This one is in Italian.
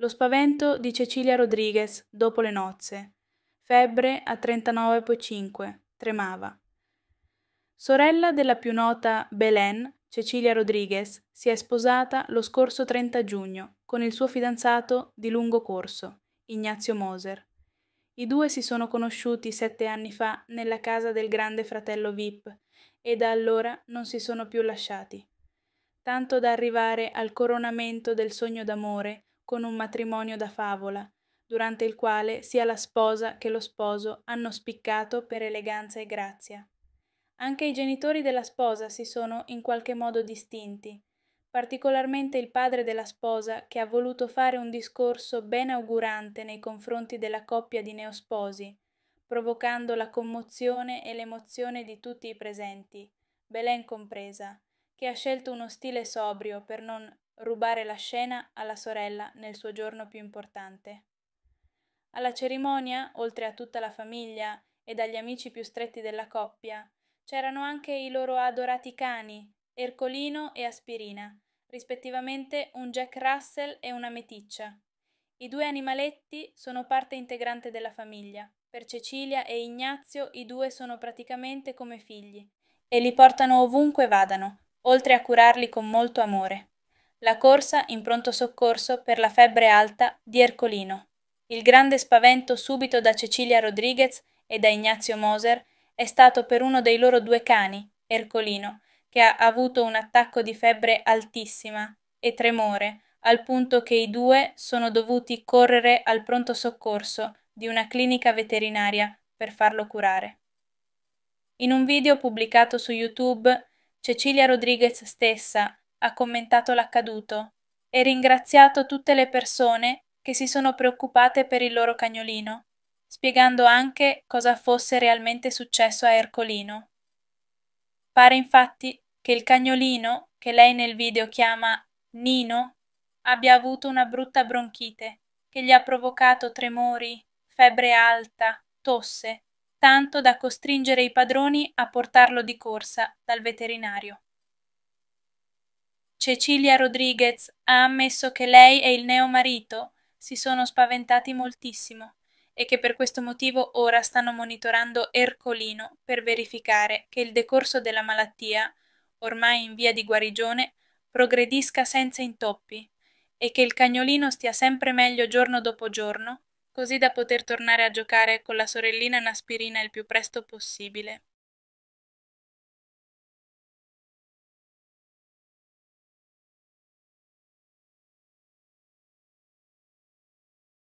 Lo spavento di Cecilia Rodriguez dopo le nozze. Febbre a 39,5. Tremava. Sorella della più nota Belen, Cecilia Rodriguez, si è sposata lo scorso 30 giugno con il suo fidanzato di lungo corso, Ignazio Moser. I due si sono conosciuti sette anni fa nella casa del grande fratello Vip e da allora non si sono più lasciati, tanto da arrivare al coronamento del sogno d'amore con un matrimonio da favola, durante il quale sia la sposa che lo sposo hanno spiccato per eleganza e grazia. Anche i genitori della sposa si sono in qualche modo distinti, particolarmente il padre della sposa che ha voluto fare un discorso ben augurante nei confronti della coppia di neosposi, provocando la commozione e l'emozione di tutti i presenti, Belen compresa, che ha scelto uno stile sobrio per non rubare la scena alla sorella nel suo giorno più importante. Alla cerimonia, oltre a tutta la famiglia e dagli amici più stretti della coppia, c'erano anche i loro adorati cani, Ercolino e Aspirina, rispettivamente un Jack Russell e una meticcia. I due animaletti sono parte integrante della famiglia. Per Cecilia e Ignazio i due sono praticamente come figli e li portano ovunque vadano, oltre a curarli con molto amore. La corsa in pronto soccorso per la febbre alta di Ercolino. Il grande spavento subito da Cecilia Rodriguez e da Ignazio Moser è stato per uno dei loro due cani, Ercolino, che ha avuto un attacco di febbre altissima e tremore, al punto che i due sono dovuti correre al pronto soccorso di una clinica veterinaria per farlo curare. In un video pubblicato su YouTube, Cecilia Rodriguez stessa ha commentato l'accaduto e ringraziato tutte le persone che si sono preoccupate per il loro cagnolino, spiegando anche cosa fosse realmente successo a Ercolino. Pare infatti che il cagnolino, che lei nel video chiama Nino, abbia avuto una brutta bronchite che gli ha provocato tremori, febbre alta, tosse tanto da costringere i padroni a portarlo di corsa dal veterinario. Cecilia Rodriguez ha ammesso che lei e il neo marito si sono spaventati moltissimo e che per questo motivo ora stanno monitorando Ercolino per verificare che il decorso della malattia, ormai in via di guarigione, progredisca senza intoppi e che il cagnolino stia sempre meglio giorno dopo giorno così da poter tornare a giocare con la sorellina in aspirina il più presto possibile.